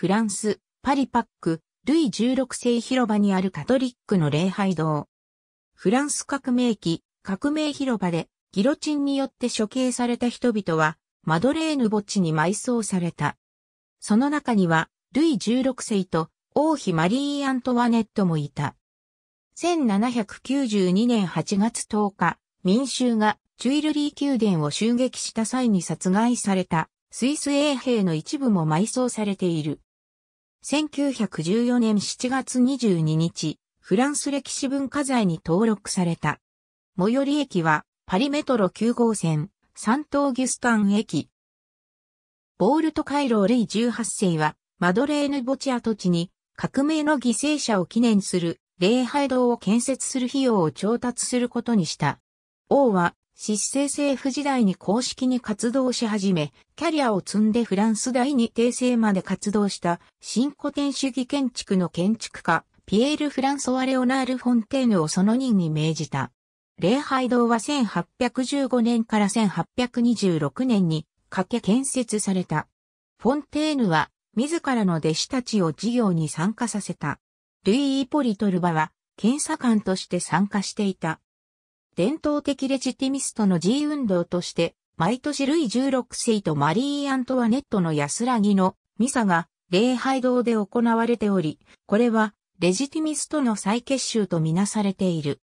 フランス、パリパック、ルイ16世広場にあるカトリックの礼拝堂。フランス革命期、革命広場で、ギロチンによって処刑された人々は、マドレーヌ墓地に埋葬された。その中には、ルイ16世と王妃マリー・アントワネットもいた。1792年8月10日、民衆がチュイルリー宮殿を襲撃した際に殺害されたスイス衛兵の一部も埋葬されている。1914年7月22日、フランス歴史文化財に登録された。最寄り駅は、パリメトロ9号線、サントーギュスタン駅。ボールト・カイロ・レイ18世は、マドレーヌ・ボチ跡地に、革命の犠牲者を記念する礼拝堂を建設する費用を調達することにした。王は、失政政府時代に公式に活動し始め、キャリアを積んでフランス第二帝政まで活動した新古典主義建築の建築家、ピエール・フランソワ・レオナール・フォンテーヌをその任に命じた。礼拝堂は1815年から1826年にかけ建設された。フォンテーヌは自らの弟子たちを事業に参加させた。ルイ・イポリトルバは検査官として参加していた。伝統的レジティミストの G 運動として、毎年ルイ16世とマリー・アントワネットの安らぎのミサが礼拝堂で行われており、これはレジティミストの再結集とみなされている。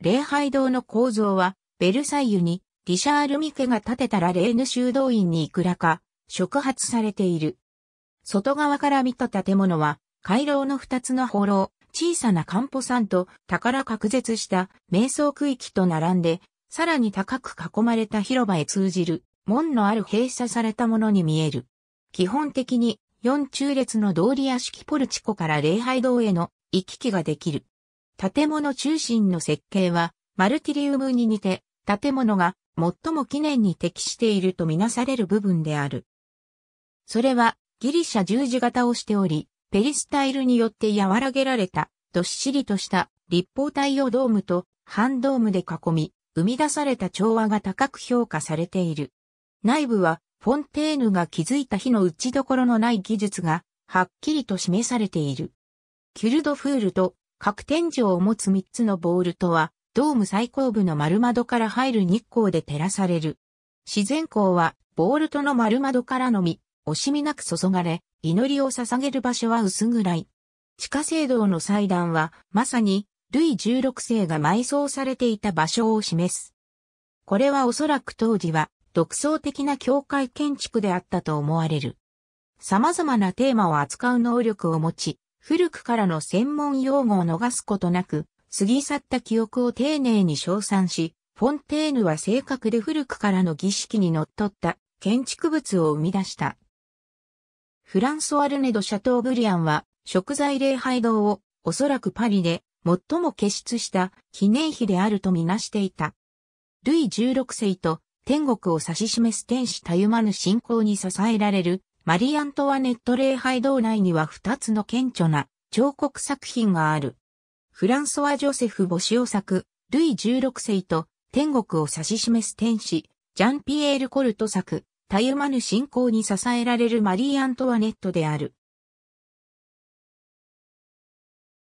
礼拝堂の構造は、ベルサイユにリシャール・ミケが建てたらレーヌ修道院にいくらか触発されている。外側から見た建物は、回廊の二つの放浪、小さなカンポ山と宝隔絶した瞑想区域と並んで、さらに高く囲まれた広場へ通じる門のある閉鎖されたものに見える。基本的に四中列の通り屋敷ポルチコから礼拝堂への行き来ができる。建物中心の設計はマルティリウムに似て建物が最も記念に適しているとみなされる部分である。それはギリシャ十字型をしており、ペリスタイルによって和らげられたどっしりとした立方体をドームと半ドームで囲み、生み出された調和が高く評価されている。内部は、フォンテーヌが築いた火の打ちどころのない技術が、はっきりと示されている。キュルドフールと、各天井を持つ3つのボールとは、ドーム最後部の丸窓から入る日光で照らされる。自然光は、ボールとの丸窓からのみ、惜しみなく注がれ、祈りを捧げる場所は薄暗い。地下聖堂の祭壇は、まさに、ルイ16世が埋葬されていた場所を示す。これはおそらく当時は、独創的な教会建築であったと思われる。様々なテーマを扱う能力を持ち、古くからの専門用語を逃すことなく、過ぎ去った記憶を丁寧に称賛し、フォンテーヌは正確で古くからの儀式にのっとった建築物を生み出した。フランソワルネド・シャトーブリアンは食材礼拝堂をおそらくパリで最も傑出した記念碑であるとみなしていた。ルイ16世と天国を指し示す天使たゆまぬ信仰に支えられるマリー・アントワネット礼拝堂内には2つの顕著な彫刻作品がある。フランソワ・ジョセフ・ボシオ作、ルイ16世と天国を指し示す天使、ジャンピエール・コルト作、たゆまぬ信仰に支えられるマリー・アントワネットである。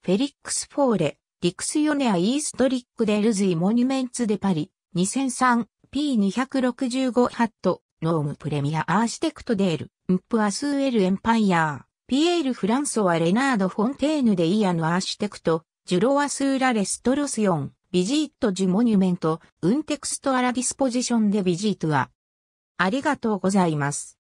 フェリックス・フォーレ、リクス・ヨネア・イーストリック・デルズイ・モニュメンツ・デ・パリ、2003、P265 ハット、ノーム・プレミア・アーシテクト・デール、ンプ・アスウェル・エンパイアー、ピエール・フランソワ・レナード・フォンテーヌ・デ・イアのアーシテクト、ジュロワ・スーラ・レストロスヨン、ビジート・ジュ・モニュメント、ウンテクスト・アラ・ディスポジション・デ・ビジートは、ありがとうございます。